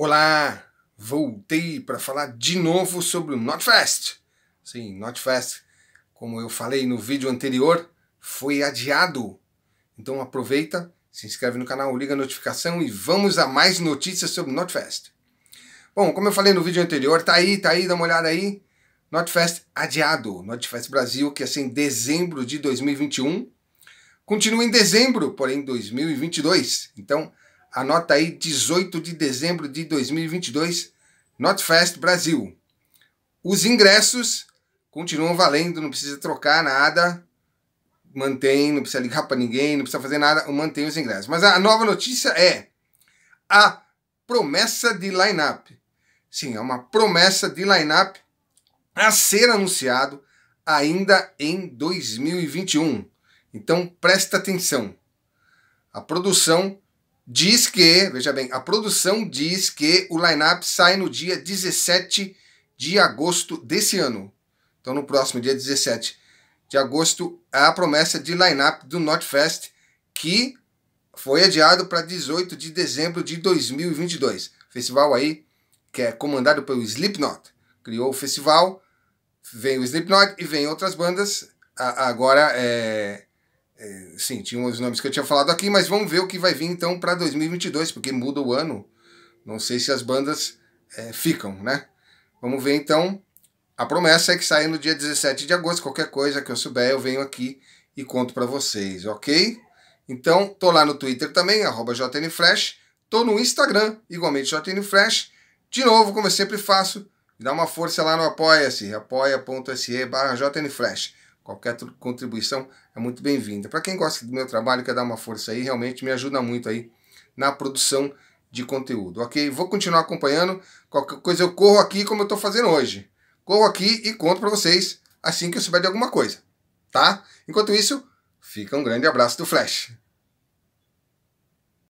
Olá, voltei para falar de novo sobre o NotFest. Sim, NotFest, como eu falei no vídeo anterior, foi adiado. Então aproveita, se inscreve no canal, liga a notificação e vamos a mais notícias sobre o NotFest. Bom, como eu falei no vídeo anterior, tá aí, tá aí, dá uma olhada aí. NotFest adiado. NotFest Brasil, que ia é ser em dezembro de 2021, continua em dezembro, porém 2022. Então, Anota aí 18 de dezembro de 2022, Notfest Brasil. Os ingressos continuam valendo, não precisa trocar nada. Mantém, não precisa ligar para ninguém, não precisa fazer nada, mantém os ingressos. Mas a nova notícia é a promessa de line-up. Sim, é uma promessa de line-up a ser anunciado ainda em 2021. Então presta atenção. A produção diz que, veja bem, a produção diz que o line-up sai no dia 17 de agosto desse ano. Então, no próximo dia 17 de agosto, a promessa de line-up do Notfest, que foi adiado para 18 de dezembro de 2022. Festival aí que é comandado pelo Slipknot. Criou o festival, vem o Slipknot e vem outras bandas. agora é, é, sim, tinha uns nomes que eu tinha falado aqui, mas vamos ver o que vai vir então para 2022, porque muda o ano. Não sei se as bandas é, ficam, né? Vamos ver então. A promessa é que sai no dia 17 de agosto. Qualquer coisa que eu souber, eu venho aqui e conto para vocês, ok? Então, tô lá no Twitter também, JNFlash. Tô no Instagram, igualmente JNFlash. De novo, como eu sempre faço, dá uma força lá no Apoia-se, apoia.se barra JNFlash. Qualquer contribuição é muito bem-vinda. Para quem gosta do meu trabalho, quer dar uma força aí, realmente me ajuda muito aí na produção de conteúdo, ok? Vou continuar acompanhando. Qualquer coisa eu corro aqui como eu estou fazendo hoje. Corro aqui e conto para vocês assim que eu souber de alguma coisa, tá? Enquanto isso, fica um grande abraço do Flash.